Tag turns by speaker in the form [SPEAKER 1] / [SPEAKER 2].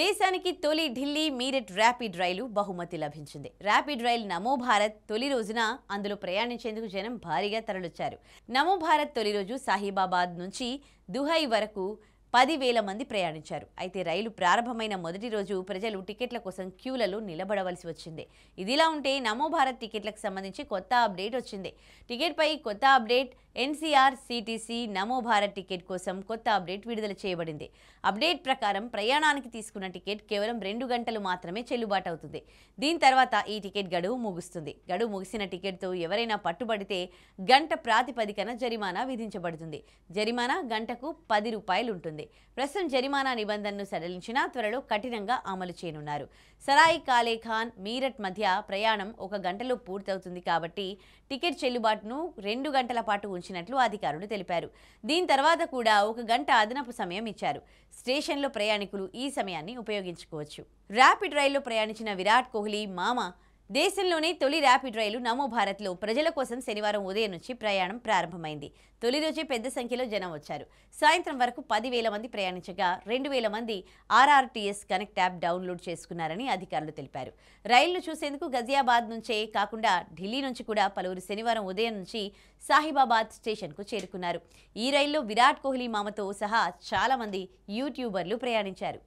[SPEAKER 1] దేశానికి తొలి ఢిల్లీ మీరట్ ర్యాపిడ్ రైలు బహుమతి లభించింది ర్యాపిడ్ రైల్ నమో భారత్ తొలి రోజున అందులో ప్రయాణించేందుకు జనం భారీగా తరలిచ్చారు నమో భారత్ తొలి రోజు సాహిబాబాద్ నుంచి దుహై వరకు పదివేల మంది ప్రయాణించారు అయితే రైలు ప్రారంభమైన మొదటి రోజు ప్రజలు టికెట్ల కోసం క్యూలలో నిలబడవలసి వచ్చింది ఇదిలా ఉంటే నమో భారత్ టికెట్లకు సంబంధించి కొత్త అప్డేట్ వచ్చింది టికెట్పై కొత్త అప్డేట్ ఎన్సీఆర్ సిటీసీ నమో భారత్ టికెట్ కోసం కొత్త అప్డేట్ విడుదల చేయబడింది అప్డేట్ ప్రకారం ప్రయాణానికి తీసుకున్న టికెట్ కేవలం రెండు గంటలు మాత్రమే చెల్లుబాటు అవుతుంది దీని తర్వాత ఈ టికెట్ గడువు ముగుస్తుంది గడువు ముగిసిన టికెట్తో ఎవరైనా పట్టుబడితే గంట ప్రాతిపదికన జరిమానా విధించబడుతుంది జరిమానా గంటకు పది రూపాయలు ఉంటుంది ఉంది ప్రస్తుతం జరిమానా నిబంధనను సడలించినా త్వరలో కఠినంగా అమలు చేయనున్నారు సరాయి కాలే ఖాన్ మీరట్ మధ్య ప్రయాణం ఒక గంటలో పూర్తవుతుంది కాబట్టి టికెట్ చెల్లుబాటును రెండు గంటల పాటు ఉంచినట్లు అధికారులు తెలిపారు దీని తర్వాత కూడా ఒక గంట అదనపు సమయం ఇచ్చారు స్టేషన్లో ప్రయాణికులు ఈ సమయాన్ని ఉపయోగించుకోవచ్చు ర్యాపిడ్ రైల్లో ప్రయాణించిన విరాట్ కోహ్లీ మామ దేశంలోనే తొలి ర్యాపిడ్ రైలు నమో భారత్లో ప్రజల కోసం శనివారం ఉదయం నుంచి ప్రయాణం ప్రారంభమైంది తొలి రోజే పెద్ద సంఖ్యలో జనం వచ్చారు సాయంత్రం వరకు పదివేల మంది ప్రయాణించగా రెండు వేల మంది ఆర్ఆర్టీఎస్ కనెక్ట్ యాప్ డౌన్లోడ్ చేసుకున్నారని అధికారులు తెలిపారు రైళ్లు చూసేందుకు గజియాబాద్ నుంచే కాకుండా ఢిల్లీ నుంచి కూడా పలువురు శనివారం ఉదయం నుంచి సాహిబాబాద్ స్టేషన్కు చేరుకున్నారు ఈ రైల్లో విరాట్ కోహ్లీ మామతో సహా చాలామంది యూట్యూబర్లు ప్రయాణించారు